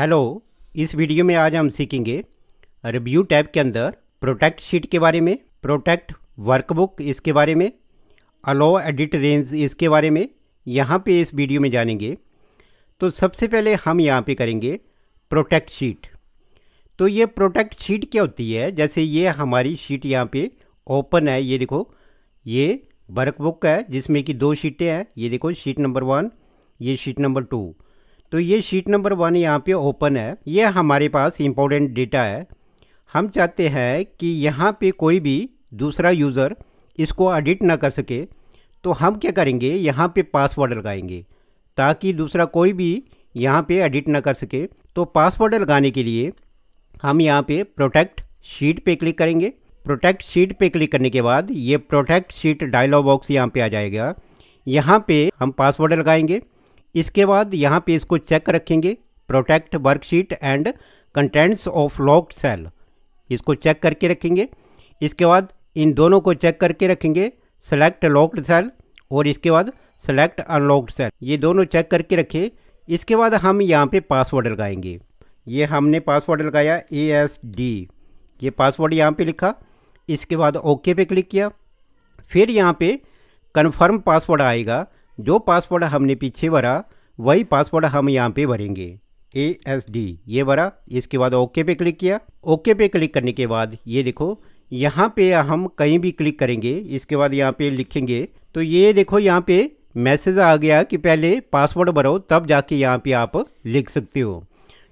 hello इस video में आज हम सीखेंगे रिव्यू टैब के अंदर प्रोटेक्ट शीट के बारे में प्रोटेक्ट वर्कबुक इसके बारे में अलो एडिट रेंज इसके बारे में यहाँ पे इस वीडियो में जानेंगे तो सबसे पहले हम यहाँ पे करेंगे प्रोटेक्ट शीट तो ये प्रोटेक्ट शीट क्या होती है जैसे ये हमारी शीट यहाँ पे ओपन है ये देखो ये वर्कबुक है जिसमें कि दो शीटें हैं ये देखो शीट नंबर वन ये शीट नंबर टू तो ये शीट नंबर वन यहाँ पे ओपन है ये हमारे पास इम्पोर्टेंट डेटा है हम चाहते हैं कि यहाँ पे कोई भी दूसरा यूज़र इसको एडिट ना कर सके तो हम क्या करेंगे यहाँ पे पासवर्ड लगाएंगे ताकि दूसरा कोई भी यहाँ पे एडिट ना कर सके तो पासवर्ड लगाने के लिए हम यहाँ पे प्रोटेक्ट शीट पे क्लिक करेंगे प्रोटेक्ट शीट पे क्लिक करने के बाद ये प्रोटेक्ट शीट डायलॉग बॉक्स यहाँ पे आ जाएगा यहाँ पे हम पासवर्ड लगाएंगे इसके बाद यहाँ पे इसको चेक रखेंगे protect worksheet and contents of locked cell इसको चेक करके रखेंगे इसके बाद इन दोनों को चेक करके रखेंगे सेलेक्ट लॉक्ड सेल और इसके बाद सेलेक्ट अनलॉक्ड सेल ये दोनों चेक करके रखें इसके बाद हम यहाँ पे पासवर्ड लगाएंगे ये हमने पासवर्ड लगाया ए एस डी ये पासवर्ड यहाँ पे लिखा इसके बाद ओके पे क्लिक किया फिर यहाँ पे कन्फर्म पासवर्ड आएगा जो पासवर्ड हमने पीछे भरा वही पासवर्ड हम यहाँ पे भरेंगे ए एस डी ये भरा इसके बाद ओके पे क्लिक किया ओके पे क्लिक करने के बाद ये देखो यहाँ पे हम कहीं भी क्लिक करेंगे इसके बाद यहाँ पे लिखेंगे तो ये देखो यहाँ पे मैसेज आ गया कि पहले पासवर्ड भरो तब जाके यहाँ पे आप लिख सकते हो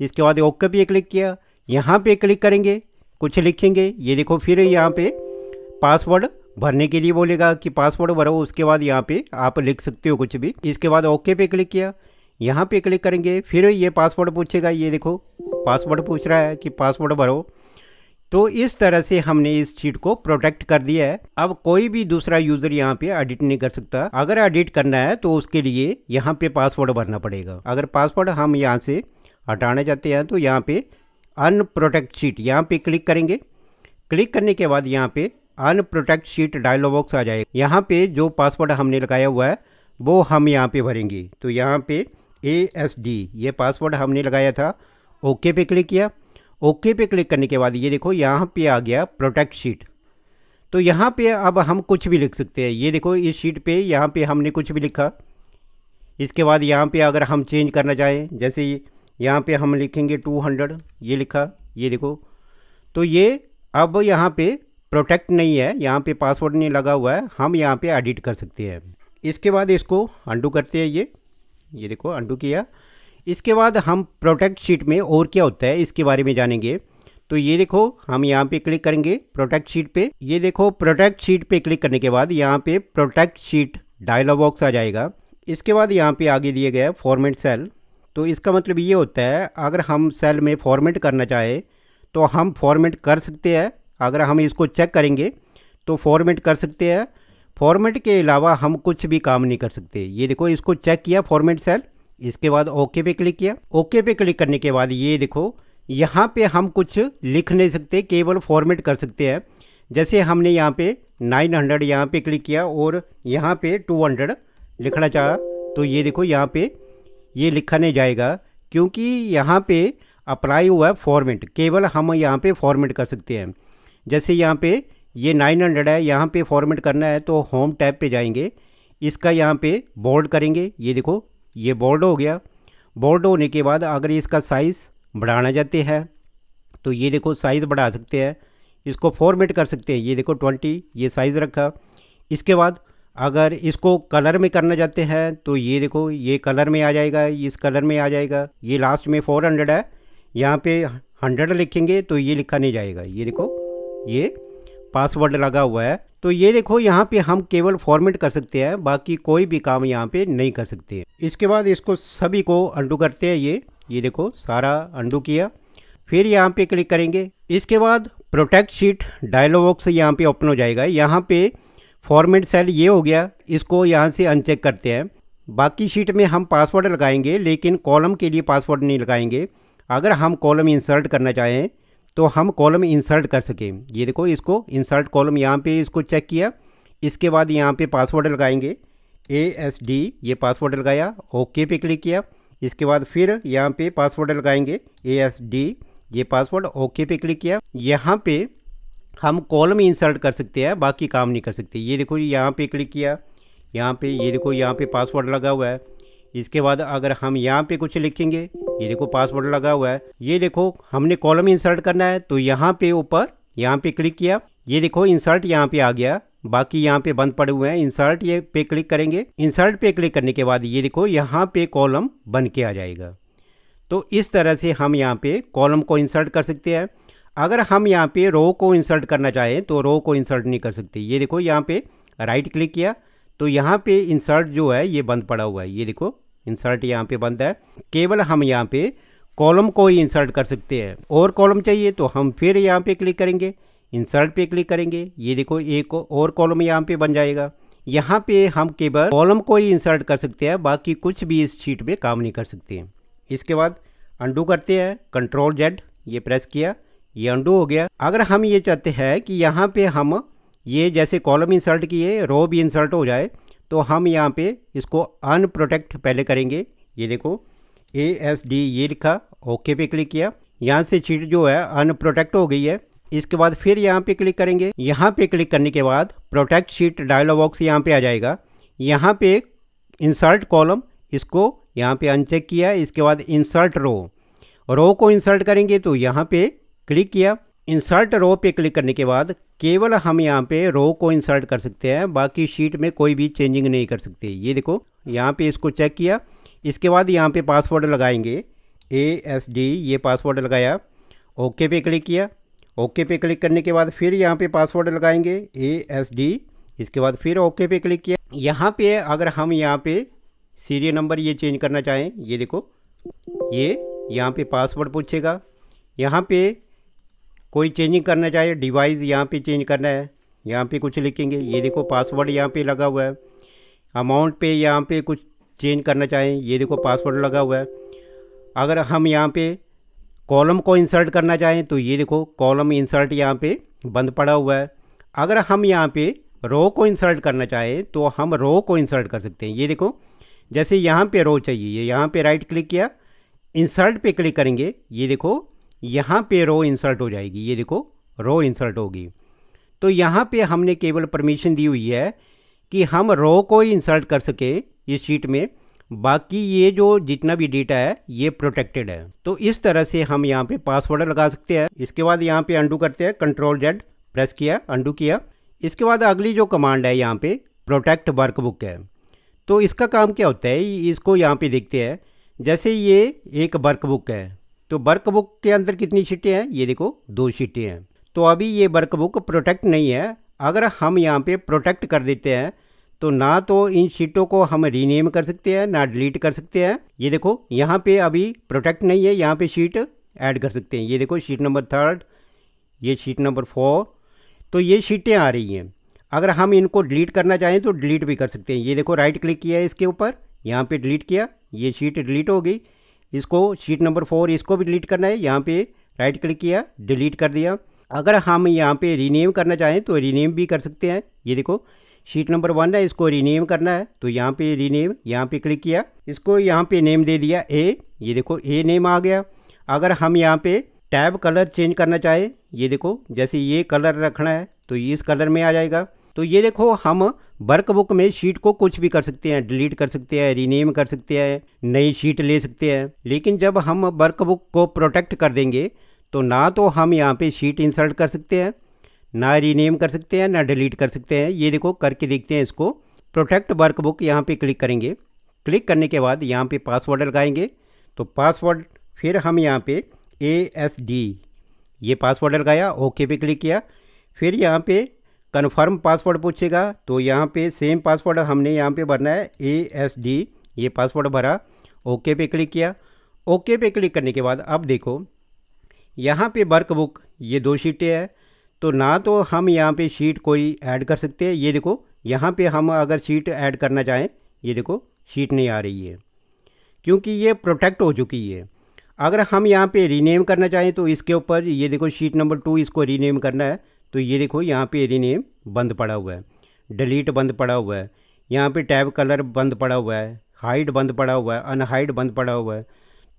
इसके बाद ओके पे क्लिक किया यहाँ पे क्लिक करेंगे कुछ लिखेंगे ये देखो फिर यहाँ पे पासवर्ड भरने के लिए बोलेगा कि पासवर्ड भरो उसके बाद यहाँ पे आप लिख सकते हो कुछ भी इसके बाद ओके पे क्लिक किया यहाँ पे क्लिक करेंगे फिर ये पासवर्ड पूछेगा ये देखो पासवर्ड पूछ रहा है कि पासवर्ड भरो तो इस तरह से हमने इस चीट को प्रोटेक्ट कर दिया है अब कोई भी दूसरा यूजर यहाँ पे एडिट नहीं कर सकता अगर एडिट करना है तो उसके लिए यहाँ पे पासवर्ड भरना पड़ेगा अगर पासवर्ड हम यहाँ से हटाना चाहते हैं तो यहाँ पे अनप्रोटेक्ट चीट यहाँ पे क्लिक करेंगे क्लिक करने के बाद यहाँ पे अनप्रोटेक्ट शीट डायलॉग बॉक्स आ जाएगा यहाँ पे जो पासवर्ड हमने लगाया हुआ है वो हम यहाँ पे भरेंगे तो यहाँ पे ए एस डी ये पासवर्ड हमने लगाया था ओके पे क्लिक किया ओके पे क्लिक करने के बाद ये देखो यहाँ पे आ गया प्रोटेक्ट शीट तो यहाँ पे अब हम कुछ भी लिख सकते हैं ये देखो इस शीट पे यहाँ पे हमने कुछ भी लिखा इसके बाद यहाँ पे अगर हम चेंज करना चाहें जैसे यहाँ पे हम लिखेंगे टू हंड्रेड ये लिखा ये देखो तो ये अब यहाँ पे प्रोटेक्ट नहीं है यहाँ पे पासवर्ड नहीं लगा हुआ है हम यहाँ पे एडिट कर सकते हैं इसके बाद इसको अंडू करते हैं ये ये देखो अंडू किया इसके बाद हम प्रोटेक्ट शीट में और क्या होता है इसके बारे में जानेंगे तो ये देखो हम यहाँ पे क्लिक करेंगे प्रोटेक्ट शीट पे ये देखो प्रोटेक्ट शीट पे क्लिक करने के बाद यहाँ पे प्रोटेक्ट शीट डायलॉग बॉक्स आ जाएगा इसके बाद यहाँ पे आगे दिए गए फॉर्मेट सेल तो इसका मतलब ये होता है अगर हम सेल में फॉर्मेट करना चाहें तो हम फॉर्मेट कर सकते हैं अगर हम इसको चेक करेंगे तो फॉर्मेट कर सकते हैं फॉर्मेट के अलावा हम कुछ भी काम नहीं कर सकते ये देखो इसको चेक किया फॉर्मेट सेल इसके बाद ओके पे क्लिक किया ओके पे क्लिक करने के बाद ये देखो यहाँ पे हम कुछ लिख नहीं सकते केवल फॉर्मेट कर सकते हैं जैसे हमने यहाँ पे 900 हंड्रेड यहाँ पर क्लिक किया और यहाँ पे 200 लिखना चाहा तो ये देखो यहाँ पे ये लिखा नहीं जाएगा क्योंकि यहाँ पे अप्लाई हुआ है फॉर्मेट केवल हम यहाँ पे फॉर्मेट कर सकते हैं जैसे यहाँ पे ये 900 है यहाँ पे फॉर्मेट करना है तो होम टैब पे जाएंगे इसका यहाँ पे बोल्ड करेंगे ये देखो ये बोल्ड हो गया बोल्ड होने के बाद अगर इसका साइज़ बढ़ाना चाहते हैं तो ये देखो साइज़ बढ़ा सकते हैं इसको फॉर्मेट कर सकते हैं ये देखो ट्वेंटी ये साइज़ रखा इसके बाद अगर इसको कलर में करना चाहते हैं तो ये देखो ये कलर में आ जाएगा इस कलर में आ जाएगा ये लास्ट में फ़ोर हंड्रेड है यहाँ पे हंड्रेड लिखेंगे तो ये लिखा नहीं जाएगा ये देखो ये पासवर्ड लगा हुआ है तो ये देखो यहाँ पे हम केवल फॉर्मेट कर सकते हैं बाकी कोई भी काम यहाँ पे नहीं कर सकते इसके बाद इसको सभी को अंडू करते हैं ये ये देखो सारा अंडू किया फिर यहाँ पे क्लिक करेंगे इसके बाद प्रोटेक्ट शीट डायलॉग यहाँ पे ओपन हो जाएगा यहाँ पे फॉर्मेट सेल ये हो गया इसको यहाँ से अनचेक करते हैं बाकी शीट में हम पासवर्ड लगाएंगे लेकिन कॉलम के लिए पासवर्ड नहीं लगाएंगे अगर हम कॉलम इंसर्ट करना चाहें तो हम कॉलम इंसर्ट कर सकें ये देखो इसको इंसर्ट कॉलम यहाँ पे इसको चेक किया इसके बाद यहाँ पे पासवर्ड लगाएंगे ए एस डी ये पासवर्ड लगाया ओके पे क्लिक किया इसके बाद फिर यहाँ पे पासवर्ड लगाएंगे ए एस डी ये पासवर्ड ओके पे क्लिक किया यहाँ पे हम कॉलम इंसर्ट कर सकते हैं बाकी काम नहीं कर सकते ये देखो यहाँ पे क्लिक किया यहाँ पे ये देखो यहाँ पे पासवर्ड लगा हुआ है इसके बाद अगर हम यहाँ पे कुछ लिखेंगे ये देखो पासवर्ड लगा हुआ है ये देखो हमने कॉलम इंसर्ट करना है तो यहाँ पे ऊपर यहाँ पे क्लिक किया ये देखो इंसर्ट यहाँ पे आ गया बाकी यहाँ पे बंद पड़े हुए हैं इंसर्ट ये पे क्लिक करेंगे इंसर्ट पे क्लिक करने के बाद ये देखो यहाँ पे कॉलम बन के आ जाएगा तो इस तरह से हम यहाँ पे कॉलम को इंसर्ट कर सकते हैं अगर हम यहाँ पे रो को इंसर्ट करना चाहें तो रो को इंसर्ट नहीं कर सकते ये देखो यहाँ पे राइट क्लिक किया तो यहाँ पे इंसर्ट जो है ये बंद पड़ा हुआ है ये देखो इंसर्ट यहाँ पे बंद है केवल हम यहाँ पे कॉलम को ही इंसर्ट कर सकते हैं और कॉलम चाहिए तो हम फिर यहाँ पे क्लिक करेंगे इंसर्ट पे क्लिक करेंगे ये देखो एक और कॉलम यहाँ पे बन जाएगा यहाँ पे हम केवल कॉलम को ही इंसर्ट कर सकते हैं बाकी कुछ भी इस शीट में काम नहीं कर सकते हैं इसके बाद अंडू करते हैं कंट्रोल जेड ये प्रेस किया ये अंडू हो गया अगर हम ये चाहते हैं कि यहाँ पे हम ये जैसे कॉलम इंसर्ट किए रो भी इंसर्ट हो जाए तो हम यहाँ पे इसको अनप्रोटेक्ट पहले करेंगे ये देखो ए एस डी ये लिखा ओके पे क्लिक किया यहाँ से शीट जो है अनप्रोटेक्ट हो गई है इसके बाद फिर यहाँ पे क्लिक करेंगे यहाँ पे क्लिक करने के बाद प्रोटेक्ट शीट डायलॉग बॉक्स यहाँ पे आ जाएगा यहाँ पे इंसर्ट कॉलम इसको यहाँ पे अनचेक किया इसके बाद इंसर्ट रो रो को इंसर्ट करेंगे तो यहाँ पे क्लिक किया इंसर्ट रो पे क्लिक करने के बाद केवल हम यहाँ पे रो को इंसर्ट कर सकते हैं बाकी शीट में कोई भी चेंजिंग नहीं कर सकते ये देखो यहाँ पे इसको चेक किया इसके बाद यहाँ पे पासवर्ड लगाएंगे ए एस डी ये पासवर्ड लगाया ओके पे क्लिक किया ओके पे क्लिक करने के बाद फिर यहाँ पे पासवर्ड लगाएंगे ए एस डी इसके बाद फिर ओके पे क्लिक किया यहाँ पे अगर हम यहाँ पे सीरियल नंबर ये चेंज करना चाहें ये देखो ये यहाँ पे पासवर्ड पूछेगा यहाँ पे कोई चेंजिंग करना चाहिए डिवाइस यहाँ पे चेंज करना है यहाँ पे कुछ लिखेंगे ये देखो पासवर्ड यहाँ पे लगा हुआ है अमाउंट पे यहाँ पे कुछ चेंज करना चाहें ये देखो पासवर्ड लगा हुआ है अगर हम यहाँ पे कॉलम को इंसर्ट करना चाहें तो ये देखो कॉलम इंसर्ट यहाँ पे बंद पड़ा हुआ है अगर हम यहाँ पे रो को इंसर्ट करना चाहें तो हम रो को इंसर्ट कर सकते हैं ये देखो जैसे यहाँ पे रो चाहिए यहाँ पे राइट क्लिक किया इंसर्ट पे क्लिक करेंगे ये देखो यहाँ पे रो इंसर्ट हो जाएगी ये देखो रो इंसर्ट होगी तो यहाँ पे हमने केवल परमिशन दी हुई है कि हम रो को ही इंसर्ट कर सके इस शीट में बाकी ये जो जितना भी डेटा है ये प्रोटेक्टेड है तो इस तरह से हम यहाँ पे पासवर्ड लगा सकते हैं इसके बाद यहाँ पे अंडू करते हैं कंट्रोल जेड प्रेस किया अंडू किया इसके बाद अगली जो कमांड है यहाँ पे प्रोटेक्ट वर्क बुक है तो इसका काम क्या होता है इसको यहाँ पे देखते हैं जैसे ये एक वर्क बुक है तो बर्क बुक के अंदर कितनी सीटें हैं ये देखो दो सीटें हैं तो अभी ये वर्क बुक प्रोटेक्ट नहीं है अगर हम यहाँ पे प्रोटेक्ट कर देते हैं तो ना तो इन सीटों को हम रीनेम कर सकते हैं ना डिलीट कर सकते हैं ये देखो यहाँ पे अभी प्रोटेक्ट नहीं है यहाँ पे सीट ऐड कर सकते हैं ये देखो सीट नंबर थर्ड ये सीट नंबर फोर तो ये सीटें आ रही हैं अगर हम इनको डिलीट करना चाहें तो डिलीट भी कर सकते हैं ये देखो राइट क्लिक किया है इसके ऊपर यहाँ पर डिलीट किया ये सीट डिलीट हो गई इसको शीट नंबर फोर इसको भी डिलीट करना है यहाँ पे राइट क्लिक किया डिलीट कर दिया अगर हम यहाँ पे रीनेम करना चाहें तो रीनेम भी कर सकते हैं ये देखो शीट नंबर वन है इसको रीनेम करना है तो यहाँ पे रीनेम यहाँ पे क्लिक किया इसको यहाँ पे नेम दे दिया ए ये देखो ए नेम आ गया अगर हम यहाँ पे टैब कलर चेंज करना चाहें ये देखो जैसे ये कलर रखना है तो इस कलर में आ जाएगा तो ये देखो हम वर्कबुक में शीट को कुछ भी कर सकते हैं डिलीट कर सकते हैं रीनेम कर सकते हैं नई शीट ले सकते हैं लेकिन जब हम वर्कबुक को प्रोटेक्ट कर देंगे तो ना तो हम यहाँ पे शीट इंसर्ट कर सकते हैं ना रीनेम कर सकते हैं ना डिलीट कर सकते हैं ये देखो करके देखते हैं इसको प्रोटेक्ट वर्कबुक यहाँ पे क्लिक करेंगे क्लिक करने के बाद यहाँ पे पासवर्ड लगाएंगे तो पासवर्ड फिर हम यहाँ पे ए एस डी ये पासवर्ड लगाया ओके पे क्लिक किया फिर यहाँ पे कन्फर्म पासवर्ड पूछेगा तो यहाँ पे सेम पासवर्ड हमने यहाँ पे भरना है ए एस डी ये पासवर्ड भरा ओके पे क्लिक किया ओके पे क्लिक करने के बाद अब देखो यहाँ पे वर्क बुक ये दो शीटें हैं तो ना तो हम यहाँ पे शीट कोई ऐड कर सकते हैं ये देखो यहाँ पे हम अगर शीट ऐड करना चाहें ये देखो शीट नहीं आ रही है क्योंकि ये प्रोटेक्ट हो चुकी है अगर हम यहाँ पे रीनेम करना चाहें तो इसके ऊपर ये देखो शीट नंबर टू इसको रीनेम करना है तो ये देखो यहाँ पे एरी नेम बंद पड़ा हुआ है डिलीट बंद पड़ा हुआ है यहाँ पे टैब कलर बंद पड़ा हुआ है हाइड बंद पड़ा हुआ है अनहाइड बंद पड़ा हुआ है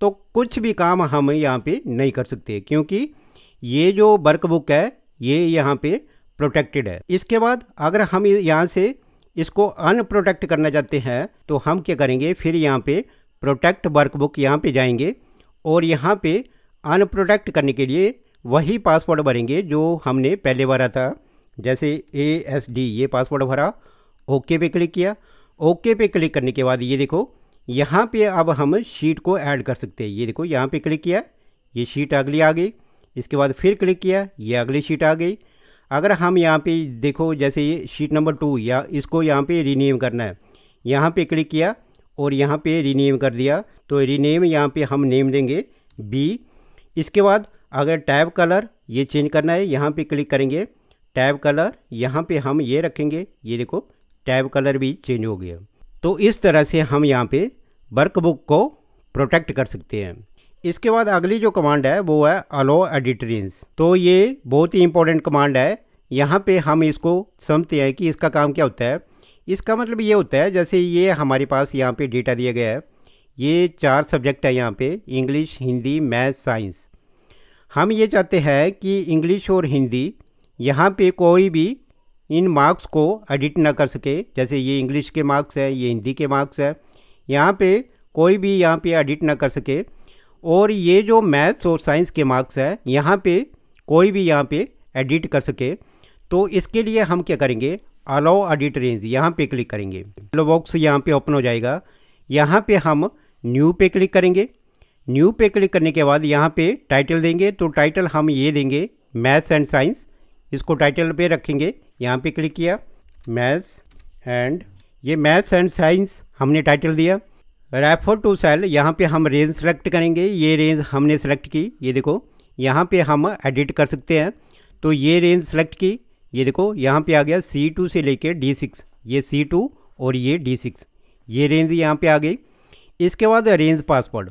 तो कुछ भी काम हम यहाँ पे नहीं कर सकते क्योंकि ये जो वर्क बुक है ये यहाँ पे प्रोटेक्टेड है इसके बाद अगर हम यहाँ से इसको अनप्रोटेक्ट करना चाहते हैं तो हम क्या करेंगे फिर यहाँ पे प्रोटेक्ट वर्क बुक यहाँ पर जाएंगे और यहाँ पे अनप्रोटेक्ट करने के लिए वही पासवर्ड भरेंगे जो हमने पहले भरा था जैसे ए एस डी ये पासवर्ड भरा ओके पे क्लिक किया ओके पे क्लिक करने के बाद ये देखो यहाँ पे अब हम शीट को ऐड कर सकते हैं ये देखो यहाँ पे क्लिक किया ये शीट अगली आ गई इसके बाद फिर क्लिक किया ये अगली शीट आ गई अगर हम यहाँ पे देखो जैसे ये शीट नंबर टू या इसको यहाँ पे रीनेम करना है यहाँ पे क्लिक किया और यहाँ पे रीनेम कर दिया तो रीनेम यहाँ पे हम नेम देंगे बी इसके बाद अगर टैब कलर ये चेंज करना है यहाँ पे क्लिक करेंगे टैब कलर यहाँ पे हम ये रखेंगे ये देखो टैब कलर भी चेंज हो गया तो इस तरह से हम यहाँ पे वर्कबुक को प्रोटेक्ट कर सकते हैं इसके बाद अगली जो कमांड है वो है अलो एडिटरिंस तो ये बहुत ही इंपॉर्टेंट कमांड है यहाँ पे हम इसको समझते हैं कि इसका काम क्या होता है इसका मतलब ये होता है जैसे ये हमारे पास यहाँ पे डेटा दिया गया है ये चार सब्जेक्ट है यहाँ पे इंग्लिश हिंदी मैथ साइंस हम ये चाहते हैं कि इंग्लिश और हिंदी यहाँ पे कोई भी इन मार्क्स को एडिट ना कर सके जैसे ये इंग्लिश के मार्क्स है ये हिंदी के मार्क्स है यहाँ पे कोई भी यहाँ पे एडिट ना कर सके और ये जो मैथ्स और साइंस के मार्क्स है यहाँ पे कोई भी यहाँ पे एडिट कर सके तो इसके लिए हम क्या करेंगे अलाउ एडिट रेंज यहाँ पे क्लिक करेंगे बॉक्स यहाँ पे ओपन हो जाएगा यहाँ पे हम न्यू पे क्लिक करेंगे न्यू पे क्लिक करने के बाद यहाँ पे टाइटल देंगे तो टाइटल हम ये देंगे मैथ्स एंड साइंस इसको टाइटल पे रखेंगे यहाँ पे क्लिक किया मैथ्स एंड ये मैथ्स एंड साइंस हमने टाइटल दिया रेफर टू सेल यहाँ पे हम रेंज सेलेक्ट करेंगे ये रेंज हमने सेलेक्ट की ये देखो यहाँ पे हम एडिट कर सकते हैं तो ये रेंज सेलेक्ट की ये देखो यहाँ पे आ गया सी टू से लेके डी सिक्स ये सी टू और ये डी सिक्स ये रेंज यहाँ पे आ गई इसके बाद रेंज पासवर्ड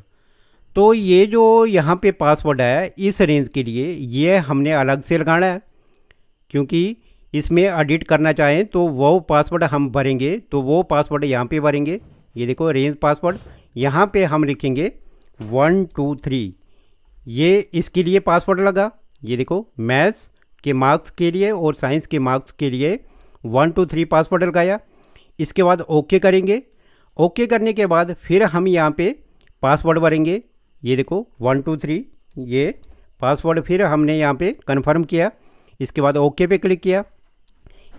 तो ये जो यहाँ पे पासवर्ड है इस रेंज के लिए ये हमने अलग से लगाना है क्योंकि इसमें एडिट करना चाहें तो वो पासवर्ड हम भरेंगे तो वो पासवर्ड यहाँ पे भरेंगे ये देखो रेंज पासवर्ड यहाँ पे हम लिखेंगे वन टू थ्री ये इसके लिए पासवर्ड लगा ये देखो मैथ्स के मार्क्स के लिए और साइंस के मार्क्स के लिए वन टू थ्री पासवर्ड लगाया इसके बाद ओके करेंगे ओके करने के बाद फिर हम यहाँ पे पासवर्ड भरेंगे ये देखो वन टू थ्री ये पासवर्ड फिर हमने यहाँ पे कंफर्म किया इसके बाद ओके पे क्लिक किया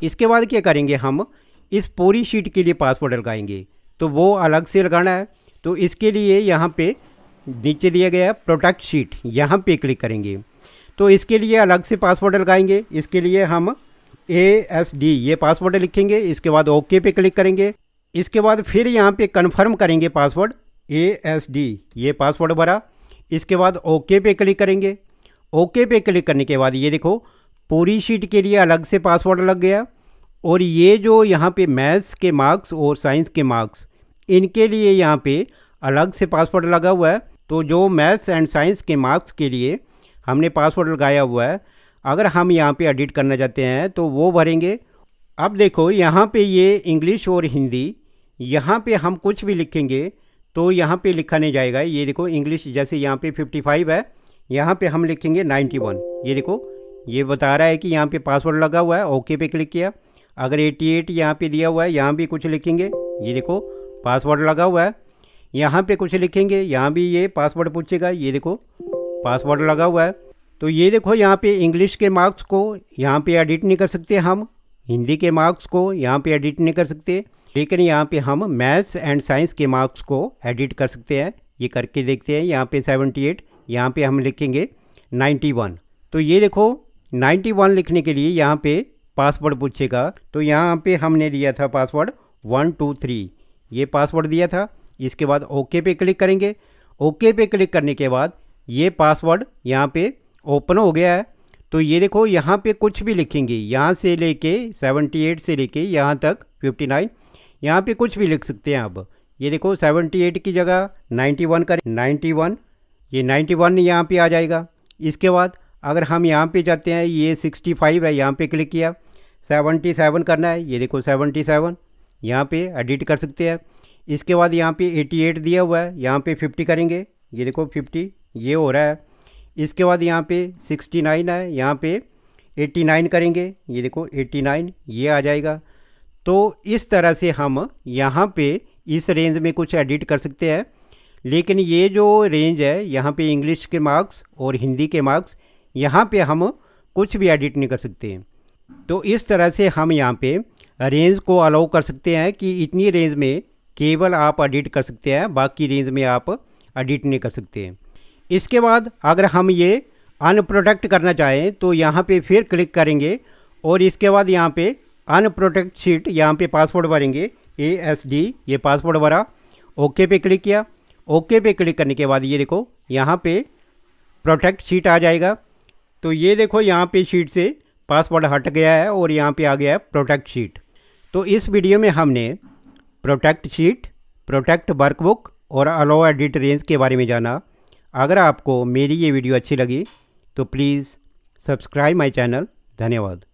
इसके बाद क्या करेंगे हम इस पूरी शीट के लिए पासवर्ड लगाएंगे तो वो अलग से लगाना है तो इसके लिए यहाँ पे नीचे दिया गया है प्रोडक्ट शीट यहाँ पे क्लिक करेंगे तो इसके लिए अलग से पासवर्ड लगाएंगे इसके लिए हम ए एस डी ये पासवर्ड लिखेंगे इसके बाद ओके पे क्लिक करेंगे इसके बाद फिर यहाँ पे कंफर्म करेंगे पासवर्ड ए एस डी ये पासवर्ड भरा इसके बाद ओके पे क्लिक करेंगे ओके पे क्लिक करने के बाद ये देखो पूरी शीट के लिए अलग से पासवर्ड लग गया और ये जो यहाँ पे मैथ्स के मार्क्स और साइंस के मार्क्स इनके लिए यहाँ पे अलग से पासवर्ड लगा हुआ है तो जो मैथ्स एंड साइंस के मार्क्स के लिए हमने पासवर्ड लगाया हुआ है अगर हम यहाँ पे एडिट करना चाहते हैं तो वो भरेंगे अब देखो यहाँ पे ये इंग्लिश और हिंदी यहाँ पे हम कुछ भी लिखेंगे तो यहाँ पे लिखा नहीं जाएगा ये देखो इंग्लिश जैसे यहाँ पे 55 है यहाँ पे हम लिखेंगे 91 ये देखो ये बता रहा है कि यहाँ पे पासवर्ड लगा हुआ है ओके पे क्लिक किया अगर 88 एट यहाँ पर दिया हुआ है यहाँ भी कुछ लिखेंगे ये देखो पासवर्ड लगा हुआ है यहाँ पे कुछ लिखेंगे यहाँ भी ये पासवर्ड पूछेगा ये देखो पासवर्ड लगा हुआ है तो ये देखो यहाँ पे इंग्लिश के मार्क्स को यहाँ पे एडिट नहीं कर सकते हम हिंदी के मार्क्स को यहाँ पे एडिट नहीं कर सकते लेकिन यहाँ पे हम मैथ्स एंड साइंस के मार्क्स को एडिट कर सकते हैं ये करके देखते हैं यहाँ पे 78 एट यहाँ पर हम लिखेंगे 91 तो ये देखो 91 लिखने के लिए यहाँ पे पासवर्ड पूछेगा तो यहाँ पे हमने दिया था पासवर्ड वन टू थ्री ये पासवर्ड दिया था इसके बाद ओके पे क्लिक करेंगे ओके पे क्लिक करने के बाद ये पासवर्ड यहाँ पर ओपन हो गया है तो ये देखो यहाँ पे कुछ भी लिखेंगे यहाँ से लेके 78 से लेके यहाँ तक 59 यहाँ पे कुछ भी लिख सकते हैं आप ये देखो 78 की जगह 91 का नाइन्टी ये 91 यहाँ पर आ जाएगा इसके बाद अगर हम यहाँ पे जाते हैं ये 65 है यहाँ पे क्लिक किया 77 करना है ये देखो 77 सेवन यहाँ पर एडिट कर सकते हैं इसके बाद यहाँ पे 88 दिया हुआ है यहाँ पे 50 करेंगे ये देखो 50 ये हो रहा है इसके बाद यहाँ पे 69 है यहाँ पे 89 करेंगे ये देखो 89 ये आ जाएगा तो इस तरह से हम यहाँ पे इस रेंज में कुछ एडिट कर सकते हैं लेकिन ये जो रेंज है यहाँ पे इंग्लिश के मार्क्स और हिंदी के मार्क्स यहाँ पे हम कुछ भी एडिट नहीं कर सकते हैं तो इस तरह से हम यहाँ पे रेंज को अलाउ कर सकते हैं कि इतनी रेंज में केवल आप एडिट कर सकते हैं बाकी रेंज में आप एडिट नहीं कर सकते हैं इसके बाद अगर हम ये अनप्रोडक्ट करना चाहें तो यहाँ पर फिर क्लिक करेंगे और इसके बाद यहाँ पर अनप्रोटेक्ट शीट यहाँ पे पासवर्ड भरेंगे ए एस डी ये पासवर्ड भरा ओके पे क्लिक किया ओके पे क्लिक करने के बाद ये देखो यहाँ पे प्रोटेक्ट शीट आ जाएगा तो ये देखो यहाँ पे शीट से पासवर्ड हट गया है और यहाँ पे आ गया है प्रोटेक्ट शीट तो इस वीडियो में हमने प्रोटेक्ट शीट प्रोटेक्ट वर्कबुक और अलो एडिट रेंज के बारे में जाना अगर आपको मेरी ये वीडियो अच्छी लगी तो प्लीज़ सब्सक्राइब माई चैनल धन्यवाद